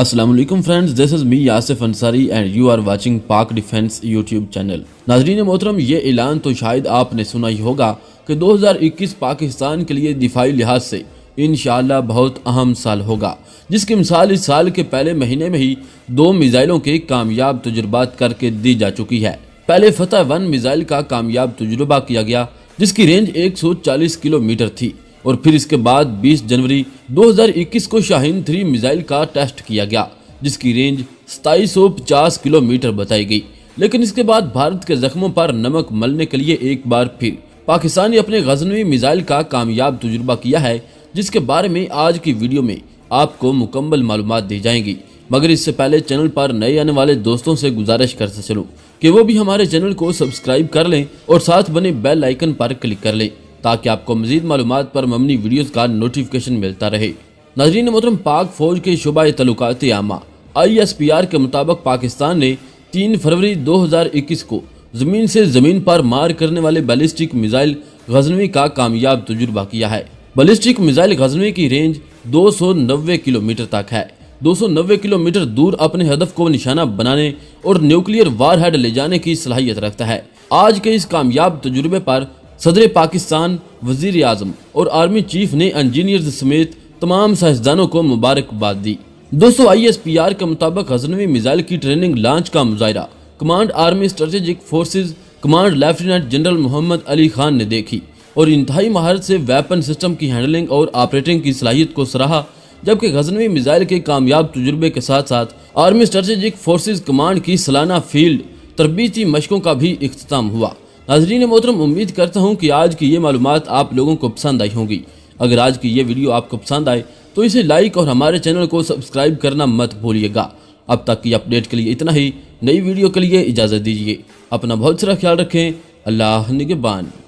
Aslam friends this is me Yasif Ansari and you are watching Pak defence YouTube channel नाजरीन मोहतरम ये ऐलान तो शायद आपने सुना ही होगा कि 2021 पाकिस्तान के लिए दिफाई लिहाज से इन बहुत अहम साल होगा जिसकी मिसाल इस साल के पहले महीने में ही दो मिज़ाइलों के कामयाब तजुर्बात करके दी जा चुकी है पहले फतेह वन मिज़ाइल का कामयाब तजुर्बा किया गया जिसकी रेंज एक किलोमीटर थी और फिर इसके बाद 20 जनवरी 2021 को शाहीन थ्री मिसाइल का टेस्ट किया गया जिसकी रेंज सताईस किलोमीटर बताई गई लेकिन इसके बाद भारत के जख्मों पर नमक मलने के लिए एक बार फिर पाकिस्तान ने अपने गजनवी मिसाइल का कामयाब तजुर्बा किया है जिसके बारे में आज की वीडियो में आपको मुकम्मल मालूम दी जाएंगी मगर इससे पहले चैनल पर नए आने वाले दोस्तों से गुजारिश करते चलूँ कि वो भी हमारे चैनल को सब्सक्राइब कर लें और साथ बने बेल आइकन पर क्लिक कर लें ताकि आपको मजीद मालूम पर ममनी वीडियोज़ का नोटिफिकेशन मिलता रहे नजरीन मोहरम पाक फौज के शुबा तलुकात आमा आई एस पी आर के मुताबिक पाकिस्तान ने तीन फरवरी दो हजार इक्कीस को ज़मीन से ज़मीन पर मार करने वाले बैलिस्टिक मिज़ाइल गजनवी का कामयाब तजुर्बा किया है बैलिस्टिक मिज़ाइल गजनवी की रेंज दो सौ नब्बे किलोमीटर तक है दो सौ नब्बे किलोमीटर दूर अपने हदफ को निशाना बनाने और न्यूक्लियर वार हेड ले जाने की सलाहियत रखता है आज के इस कामयाब तजुर्बे आरोप सदर पाकिस्तान वजीर अजम और आर्मी चीफ ने इंजीनियर समेत तमाम साइंसदानों को मुबारकबाद दी दो सौ आई एस पी आर के मुताबिक हजनवी मिजाइल की ट्रेनिंग लॉन्च का मुजाहरा command army strategic forces command lieutenant general Mohammad Ali Khan ने देखी और इंतहाई महारत से वेपन सिस्टम की हैंडलिंग और ऑपरेटिंग की सलाहियत को सराहा जबकि गजनवी मिसाइल के कामयाब तजुर्बे के साथ साथ आर्मी स्ट्रेटेजिक फोर्सेज कमांड की सालाना फील्ड तरबीती मशकों का भी अख्ताम हुआ नाजरीन मोहतरम उम्मीद करता हूँ कि आज की ये मालूम आप लोगों को पसंद आई होंगी अगर आज की ये वीडियो आपको पसंद आए तो इसे लाइक और हमारे चैनल को सब्सक्राइब करना मत भूलिएगा अब तक की अपडेट के लिए इतना ही नई वीडियो के लिए इजाज़त दीजिए अपना बहुत सारा ख्याल रखें अल्लाह निगबान